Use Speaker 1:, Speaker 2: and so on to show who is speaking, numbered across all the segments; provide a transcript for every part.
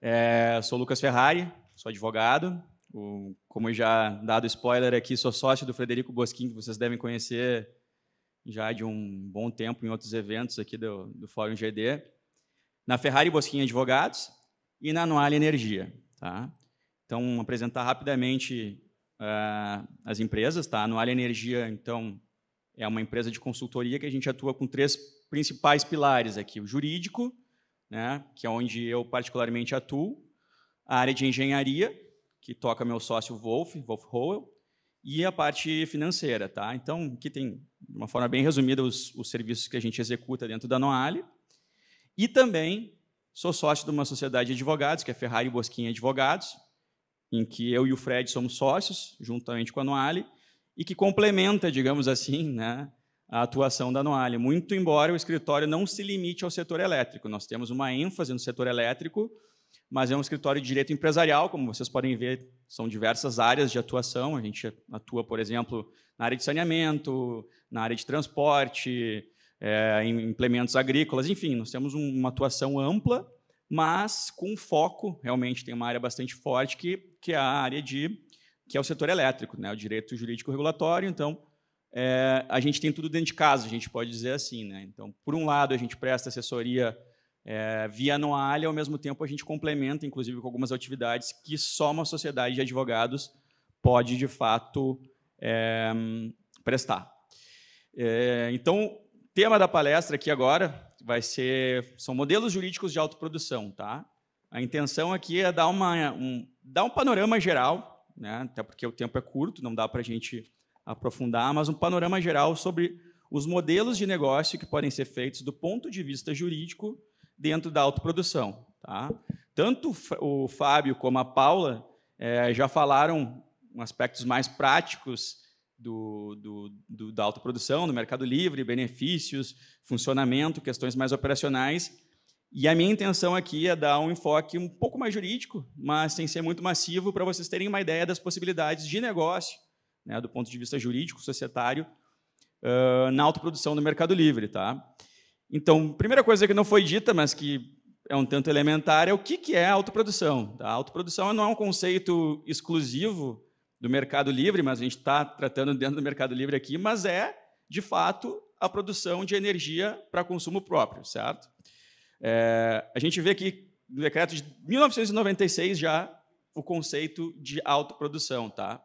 Speaker 1: É, sou Lucas Ferrari, sou advogado. O, como já dado spoiler aqui, sou sócio do Frederico Bosquim, que vocês devem conhecer já de um bom tempo em outros eventos aqui do, do Fórum GD. Na Ferrari Bosquim Advogados e na Anual Energia. Tá? Então, apresentar rapidamente uh, as empresas. Tá? A Anual Energia, então, é uma empresa de consultoria que a gente atua com três principais pilares aqui. O jurídico, né, que é onde eu particularmente atuo, a área de engenharia, que toca meu sócio Wolf, Wolf Howell, e a parte financeira. Tá? Então, aqui tem, de uma forma bem resumida, os, os serviços que a gente executa dentro da Noale. E também sou sócio de uma sociedade de advogados, que é Ferrari Bosquinha Advogados, em que eu e o Fred somos sócios, juntamente com a Noale, e que complementa, digamos assim, né, a atuação da Noale, muito embora o escritório não se limite ao setor elétrico. Nós temos uma ênfase no setor elétrico, mas é um escritório de direito empresarial, como vocês podem ver, são diversas áreas de atuação. A gente atua, por exemplo, na área de saneamento, na área de transporte, é, em implementos agrícolas, enfim, nós temos uma atuação ampla, mas com foco, realmente tem uma área bastante forte, que, que é a área de que é o setor elétrico, né, o direito jurídico regulatório, então é, a gente tem tudo dentro de casa, a gente pode dizer assim. Né? Então, por um lado, a gente presta assessoria é, via e ao mesmo tempo a gente complementa, inclusive, com algumas atividades que só uma sociedade de advogados pode, de fato, é, prestar. É, então, tema da palestra aqui agora vai ser são modelos jurídicos de autoprodução, tá? A intenção aqui é dar uma um, dar um panorama geral, né? Até porque o tempo é curto, não dá para a gente aprofundar, mas um panorama geral sobre os modelos de negócio que podem ser feitos do ponto de vista jurídico dentro da autoprodução. Tá? Tanto o Fábio como a Paula é, já falaram aspectos mais práticos do, do, do, da autoprodução, do mercado livre, benefícios, funcionamento, questões mais operacionais. E a minha intenção aqui é dar um enfoque um pouco mais jurídico, mas sem ser muito massivo, para vocês terem uma ideia das possibilidades de negócio né, do ponto de vista jurídico, societário, uh, na autoprodução do Mercado Livre. Tá? Então, primeira coisa que não foi dita, mas que é um tanto elementar, é o que, que é a autoprodução. Tá? A autoprodução não é um conceito exclusivo do Mercado Livre, mas a gente está tratando dentro do Mercado Livre aqui, mas é, de fato, a produção de energia para consumo próprio, certo? É, a gente vê aqui no decreto de 1996 já o conceito de autoprodução, tá?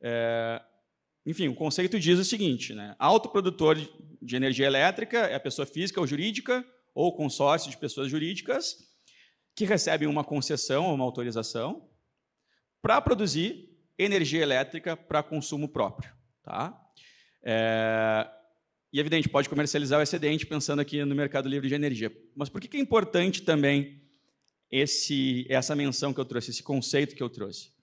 Speaker 1: É, enfim, o conceito diz o seguinte, né? Autoprodutor de energia elétrica é a pessoa física ou jurídica ou consórcio de pessoas jurídicas que recebem uma concessão ou uma autorização para produzir energia elétrica para consumo próprio, tá? É, e, evidente, pode comercializar o excedente pensando aqui no mercado livre de energia. Mas por que é importante também esse, essa menção que eu trouxe, esse conceito que eu trouxe?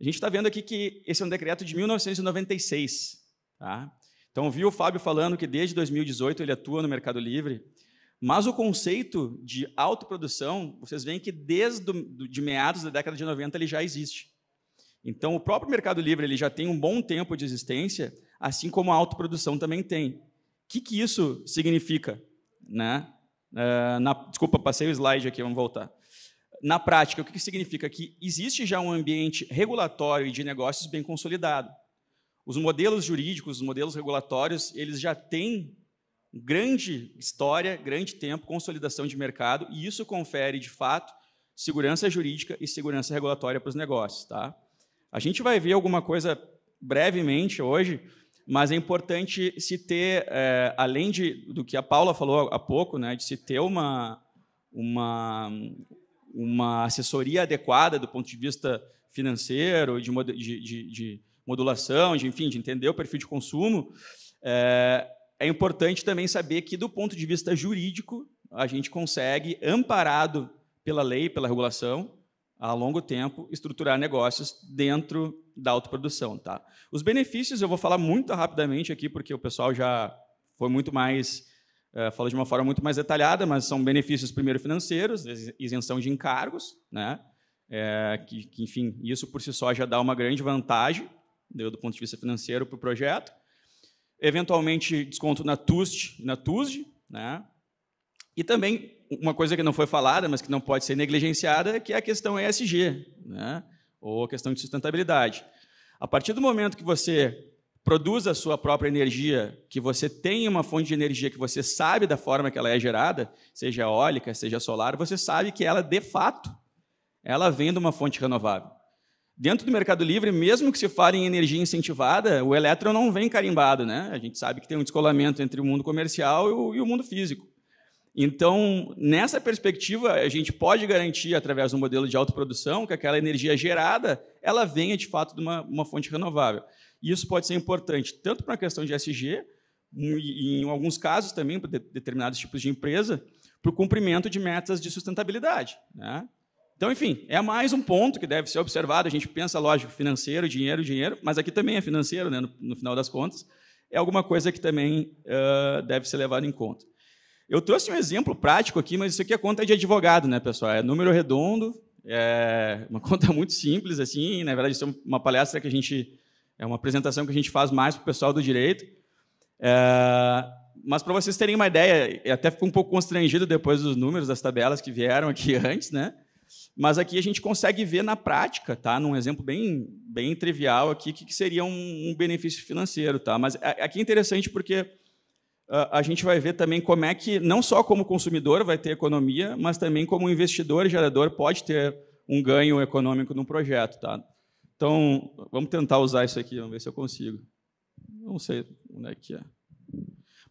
Speaker 1: A gente está vendo aqui que esse é um decreto de 1996. Tá? Então, viu o Fábio falando que desde 2018 ele atua no Mercado Livre, mas o conceito de autoprodução, vocês veem que desde de meados da década de 90 ele já existe. Então, o próprio Mercado Livre ele já tem um bom tempo de existência, assim como a autoprodução também tem. O que, que isso significa? Né? Uh, na, desculpa, passei o slide aqui, vamos voltar na prática, o que significa? Que existe já um ambiente regulatório e de negócios bem consolidado. Os modelos jurídicos, os modelos regulatórios, eles já têm grande história, grande tempo, consolidação de mercado, e isso confere, de fato, segurança jurídica e segurança regulatória para os negócios. Tá? A gente vai ver alguma coisa brevemente hoje, mas é importante se ter, é, além de, do que a Paula falou há pouco, né, de se ter uma, uma, uma assessoria adequada do ponto de vista financeiro, de, de, de, de modulação, de, enfim, de entender o perfil de consumo, é, é importante também saber que, do ponto de vista jurídico, a gente consegue, amparado pela lei, pela regulação, a longo tempo, estruturar negócios dentro da autoprodução. Tá? Os benefícios eu vou falar muito rapidamente aqui, porque o pessoal já foi muito mais falou eh, fala de uma forma muito mais detalhada, mas são benefícios, primeiro, financeiros, isenção de encargos, né? É, que, que, enfim, isso por si só já dá uma grande vantagem do, do ponto de vista financeiro para o projeto. Eventualmente, desconto na TUST na TUSD. Né? E também, uma coisa que não foi falada, mas que não pode ser negligenciada, que é a questão ESG, né? ou a questão de sustentabilidade. A partir do momento que você produza a sua própria energia, que você tem uma fonte de energia que você sabe da forma que ela é gerada, seja eólica, seja solar, você sabe que ela, de fato, ela vem de uma fonte renovável. Dentro do Mercado Livre, mesmo que se fale em energia incentivada, o elétron não vem carimbado, né? A gente sabe que tem um descolamento entre o mundo comercial e o, mundo físico. Então, nessa perspectiva, a gente pode garantir, através do modelo de autoprodução, que aquela energia gerada, ela venha, de fato, de uma, uma fonte renovável. E isso pode ser importante tanto para a questão de SG, e, em alguns casos também para determinados tipos de empresa, para o cumprimento de metas de sustentabilidade. Né? Então, enfim, é mais um ponto que deve ser observado. A gente pensa, lógico, financeiro, dinheiro, dinheiro, mas aqui também é financeiro, né, no, no final das contas. É alguma coisa que também uh, deve ser levado em conta. Eu trouxe um exemplo prático aqui, mas isso aqui é conta de advogado, né, pessoal? É número redondo, é uma conta muito simples, assim. Na verdade, isso é uma palestra que a gente é uma apresentação que a gente faz mais para o pessoal do direito. É, mas para vocês terem uma ideia, eu até fico um pouco constrangido depois dos números das tabelas que vieram aqui antes, né? Mas aqui a gente consegue ver na prática, tá? Num exemplo bem, bem trivial aqui, o que, que, seria um, um, benefício financeiro, tá? Mas aqui é interessante porque a, a gente vai ver também como é que, não só como consumidor vai ter economia, mas também como investidor e gerador pode ter um ganho econômico no projeto, tá? Então, vamos tentar usar isso aqui, vamos ver se eu consigo. Não sei onde é que é.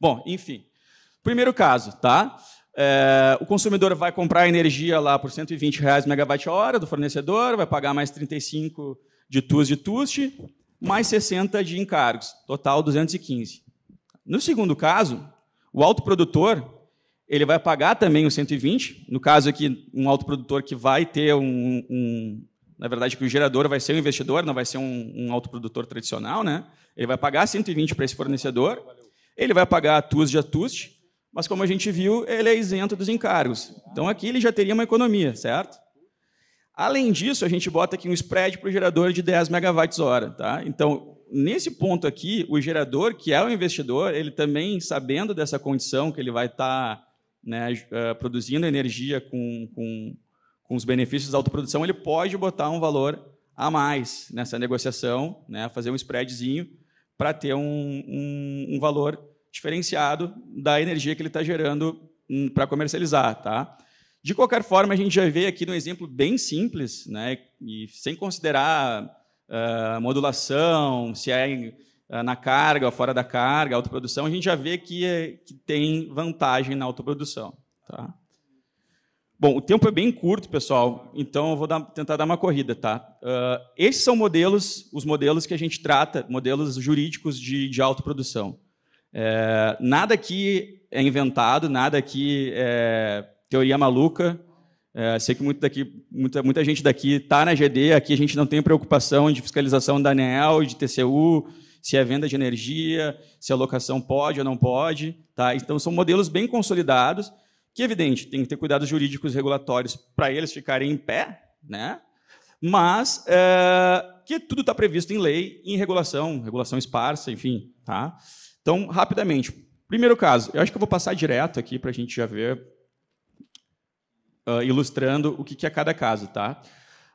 Speaker 1: Bom, enfim. Primeiro caso, tá? É, o consumidor vai comprar energia lá por 120 reais megawatt-hora do fornecedor, vai pagar mais 35 de TUS de TUST, mais 60 de encargos, total 215. No segundo caso, o autoprodutor ele vai pagar também os 120, no caso aqui, um autoprodutor que vai ter um, um, na verdade, que o gerador vai ser o investidor, não vai ser um, um autoprodutor tradicional, né? Ele vai pagar 120 para esse fornecedor, ele vai pagar a TUS de ATUST, mas como a gente viu, ele é isento dos encargos. Então aqui ele já teria uma economia, certo? Além disso, a gente bota aqui um spread para o gerador de 10 megawatts hora, tá? Então, nesse ponto aqui, o gerador, que é o investidor, ele também, sabendo dessa condição que ele vai estar tá, né, eh, produzindo energia com, com com os benefícios da autoprodução, ele pode botar um valor a mais nessa negociação, né, fazer um spreadzinho para ter um, um, um, valor diferenciado da energia que ele está gerando hum, para comercializar. Tá? De qualquer forma, a gente já vê aqui um exemplo bem simples, né, e sem considerar uh, modulação, se é uh, na carga ou fora da carga, autoprodução, a gente já vê que, é, que tem vantagem na autoprodução. Tá? Bom, o tempo é bem curto, pessoal, então eu vou dar, tentar dar uma corrida, tá? Uh, esses são modelos, os modelos que a gente trata, modelos jurídicos de, de autoprodução. É, nada aqui é inventado, nada aqui é teoria maluca. É, sei que muito daqui, muita, muita gente daqui está na GD, aqui a gente não tem preocupação de fiscalização da ANEEL, de TCU, se é venda de energia, se a locação pode ou não pode. Tá? Então, são modelos bem consolidados que, evidente, tem que ter cuidados jurídicos e regulatórios para eles ficarem em pé, né? mas é, que tudo está previsto em lei, em regulação, regulação esparsa, enfim. Tá? Então, rapidamente. Primeiro caso, eu acho que eu vou passar direto aqui para a gente já ver, uh, ilustrando o que, que é cada caso. Tá?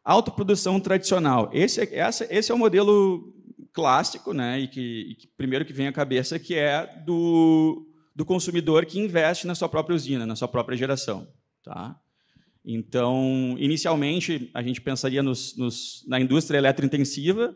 Speaker 1: Autoprodução tradicional. Esse, essa, esse é o modelo clássico, né, e que, e que primeiro que vem à cabeça, que é do do consumidor que investe na sua própria usina, na sua própria geração. Tá? Então, inicialmente, a gente pensaria nos, nos, na indústria eletrointensiva,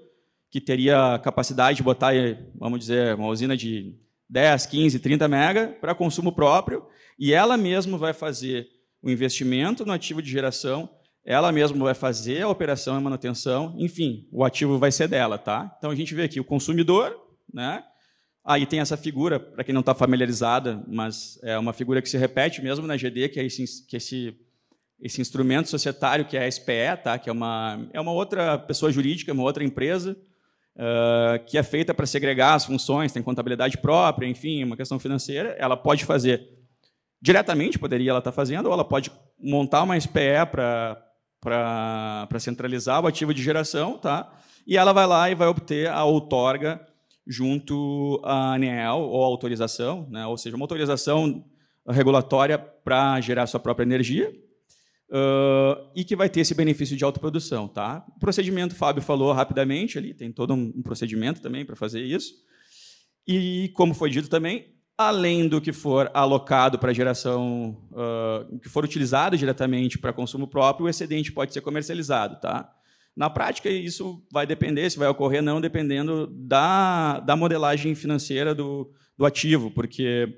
Speaker 1: que teria capacidade de botar, eh, vamos dizer, uma usina de 10, 15, 30 mega para consumo próprio, e ela mesma vai fazer o investimento no ativo de geração, ela mesma vai fazer a operação e manutenção, enfim, o ativo vai ser dela, tá? Então a gente vê aqui o consumidor, né, Aí ah, tem essa figura, para quem não está familiarizada, mas é uma figura que se repete mesmo na GD, que é esse, que esse, esse instrumento societário que é a SPE, tá? que é uma, é uma outra pessoa jurídica, uma outra empresa, uh, que é feita para segregar as funções, tem contabilidade própria, enfim, uma questão financeira. Ela pode fazer diretamente, poderia ela estar tá fazendo, ou ela pode montar uma SPE para para centralizar o ativo de geração, tá? E ela vai lá e vai obter a outorga junto à ANEEL ou autorização, né? ou seja, uma autorização regulatória para gerar sua própria energia uh, e que vai ter esse benefício de autoprodução. Tá? O procedimento, o Fábio falou rapidamente ali, tem todo um procedimento também para fazer isso. E, como foi dito também, além do que for alocado para geração, uh, que for utilizado diretamente para consumo próprio, o excedente pode ser comercializado. Tá? Na prática, isso vai depender, se vai ocorrer ou não, dependendo da, da modelagem financeira do, do ativo, porque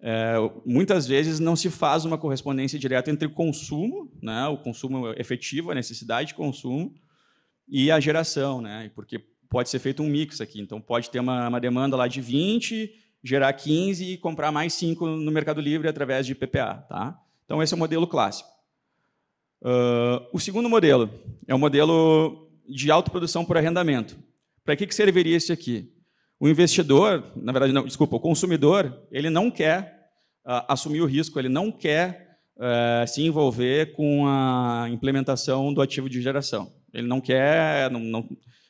Speaker 1: é, muitas vezes não se faz uma correspondência direta entre o consumo, né, o consumo efetivo, a necessidade de consumo, e a geração, né, porque pode ser feito um mix aqui. Então, pode ter uma, uma demanda lá de 20, gerar 15 e comprar mais 5 no Mercado Livre através de PPA. Tá? Então, esse é o modelo clássico. Uh, o segundo modelo é o modelo de autoprodução por arrendamento. Para que, que serviria esse aqui? O investidor, na verdade, não, desculpa, o consumidor, ele não quer uh, assumir o risco, ele não quer uh, se envolver com a implementação do ativo de geração. Ele não quer, não, não,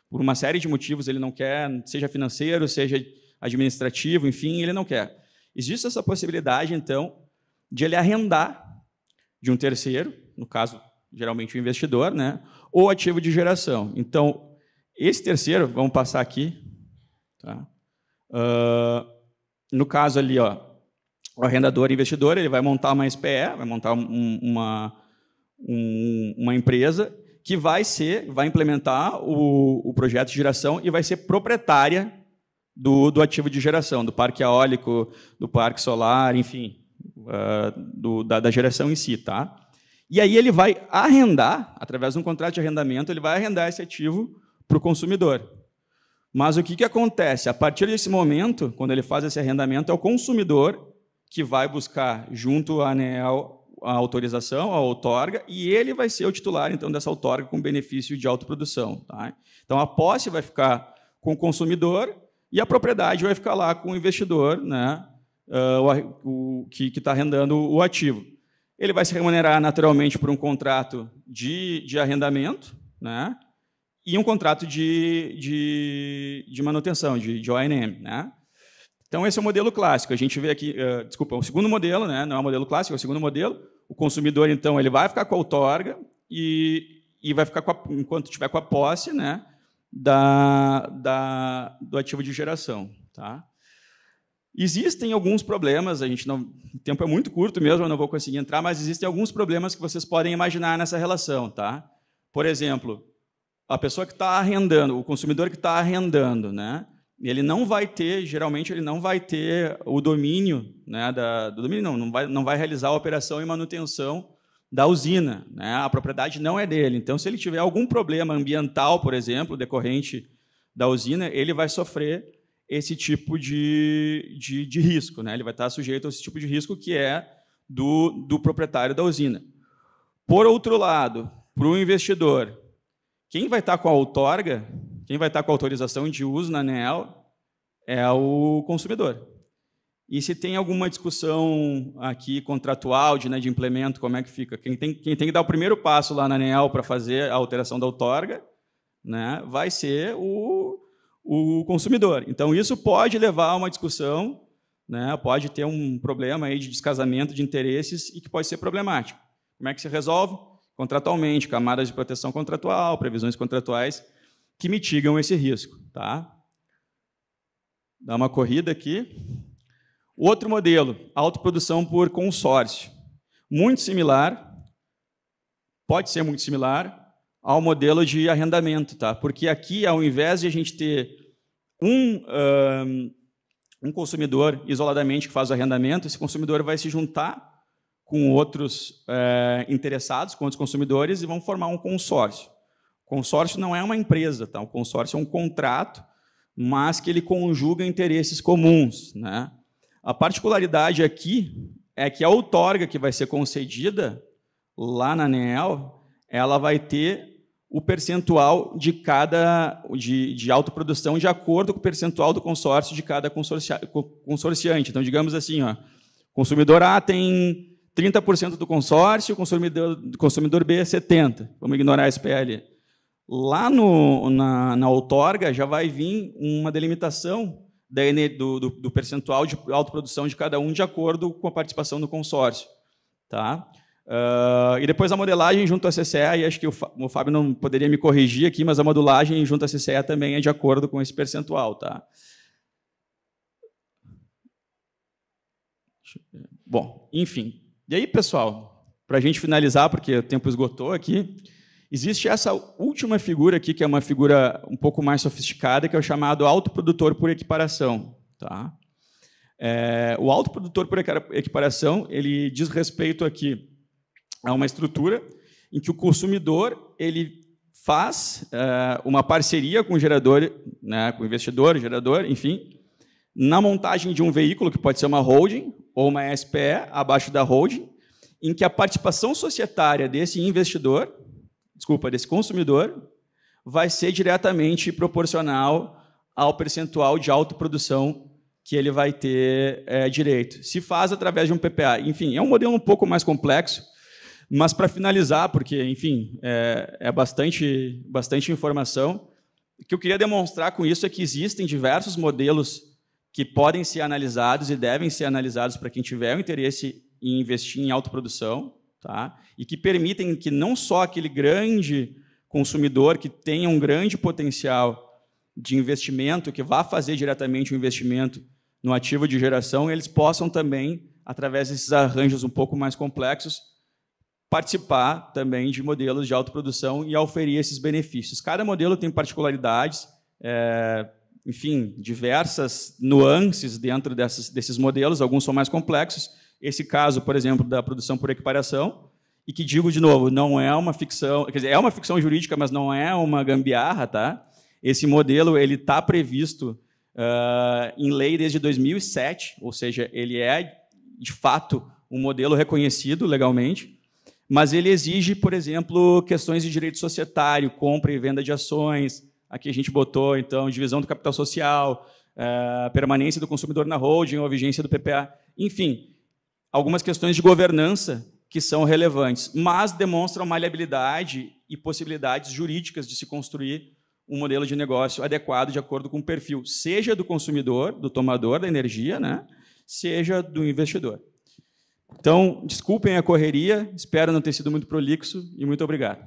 Speaker 1: por uma série de motivos, ele não quer, seja financeiro, seja administrativo, enfim, ele não quer. Existe essa possibilidade, então, de ele arrendar de um terceiro no caso, geralmente o investidor, né? ou ativo de geração. Então, esse terceiro, vamos passar aqui. Tá? Uh, no caso ali, ó, o arrendador e investidor, ele vai montar uma SPE, vai montar um, uma, um, uma empresa que vai ser, vai implementar o, o projeto de geração e vai ser proprietária do, do ativo de geração, do parque eólico, do parque solar, enfim, uh, do, da, da geração em si, tá? E aí ele vai arrendar, através de um contrato de arrendamento, ele vai arrendar esse ativo para o consumidor. Mas o que, que acontece? A partir desse momento, quando ele faz esse arrendamento, é o consumidor que vai buscar junto à ANEL a autorização, a outorga, e ele vai ser o titular, então, dessa outorga com benefício de autoprodução. Tá? Então, a posse vai ficar com o consumidor e a propriedade vai ficar lá com o investidor, né, uh, o, o, que está arrendando o ativo. Ele vai se remunerar naturalmente por um contrato de, de arrendamento né? e um contrato de, de, de manutenção, de, de ONM. Né? Então, esse é o modelo clássico. A gente vê aqui, uh, desculpa, é o segundo modelo, né? não é o modelo clássico, é o segundo modelo. O consumidor, então, ele vai ficar com a outorga e, e vai ficar, a, enquanto tiver com a posse, né? da, da, do ativo de geração. Tá? Existem alguns problemas, a gente não, o tempo é muito curto mesmo, eu não vou conseguir entrar, mas existem alguns problemas que vocês podem imaginar nessa relação, tá? Por exemplo, a pessoa que está arrendando, o consumidor que está arrendando, né? Ele não vai ter, geralmente ele não vai ter o domínio, né? Da, do domínio não, não vai, não vai realizar a operação e manutenção da usina, né? A propriedade não é dele. Então, se ele tiver algum problema ambiental, por exemplo, decorrente da usina, ele vai sofrer esse tipo de, de, de risco, né? ele vai estar sujeito a esse tipo de risco que é do, do proprietário da usina. Por outro lado, para o investidor, quem vai estar com a outorga, quem vai estar com a autorização de uso na ANEL é o consumidor. E se tem alguma discussão aqui contratual de, né, de implemento, como é que fica? Quem tem, quem tem que dar o primeiro passo lá na ANEL para fazer a alteração da outorga né, vai ser o o consumidor. Então, isso pode levar a uma discussão, né? pode ter um problema aí de descasamento de interesses e que pode ser problemático. Como é que se resolve? Contratualmente, camadas de proteção contratual, previsões contratuais que mitigam esse risco. Tá? Dá uma corrida aqui. Outro modelo, autoprodução por consórcio. Muito similar, pode ser muito similar, ao modelo de arrendamento, tá? Porque aqui, ao invés de a gente ter um, um consumidor isoladamente que faz o arrendamento, esse consumidor vai se juntar com outros é, interessados, com outros consumidores, e vão formar um consórcio. O consórcio não é uma empresa, tá? O consórcio é um contrato, mas que ele conjuga interesses comuns, né? A particularidade aqui é que a outorga que vai ser concedida lá na ANEEL, ela vai ter o percentual de cada de, de autoprodução de acordo com o percentual do consórcio de cada consorciante. Então, digamos assim, ó, consumidor A tem 30% do consórcio, consumidor, consumidor B 70%. É Vamos ignorar a SPL Lá no, na, na outorga já vai vir uma delimitação da, do, do, do percentual de autoprodução de cada um de acordo com a participação do consórcio. Tá? Uh, e depois a modelagem junto à CCE, e acho que o, o Fábio não poderia me corrigir aqui, mas a modulagem junto à CCE também é de acordo com esse percentual. Tá? Bom, enfim. E aí, pessoal, para a gente finalizar, porque o tempo esgotou aqui, existe essa última figura aqui, que é uma figura um pouco mais sofisticada, que é o chamado autoprodutor por equiparação. Tá? É, o autoprodutor por equiparação, ele diz respeito aqui é uma estrutura em que o consumidor ele faz uh, uma parceria com o gerador, né, com o investidor, gerador, enfim, na montagem de um veículo, que pode ser uma holding ou uma SPE, abaixo da holding, em que a participação societária desse investidor, desculpa, desse consumidor, vai ser diretamente proporcional ao percentual de autoprodução que ele vai ter é, direito. Se faz através de um PPA. Enfim, é um modelo um pouco mais complexo, mas para finalizar, porque, enfim, é, é bastante, bastante informação, o que eu queria demonstrar com isso é que existem diversos modelos que podem ser analisados e devem ser analisados para quem tiver o interesse em investir em autoprodução, tá? e que permitem que não só aquele grande consumidor que tenha um grande potencial de investimento, que vá fazer diretamente o um investimento no ativo de geração, eles possam também, através desses arranjos um pouco mais complexos, participar também de modelos de autoprodução e oferir esses benefícios. Cada modelo tem particularidades, é, enfim, diversas nuances dentro dessas, desses modelos, alguns são mais complexos. Esse caso, por exemplo, da produção por equiparação, e que digo de novo, não é uma ficção, quer dizer, é uma ficção jurídica, mas não é uma gambiarra, tá? Esse modelo ele está previsto uh, em lei desde 2007, ou seja, ele é de fato um modelo reconhecido legalmente mas ele exige, por exemplo, questões de direito societário, compra e venda de ações. Aqui a gente botou, então, divisão do capital social, eh, permanência do consumidor na holding ou vigência do PPA. Enfim, algumas questões de governança que são relevantes, mas demonstram maleabilidade e possibilidades jurídicas de se construir um modelo de negócio adequado de acordo com o perfil, seja do consumidor, do tomador da energia, né? seja do investidor. Então, desculpem a correria, espero não ter sido muito prolixo e muito obrigado.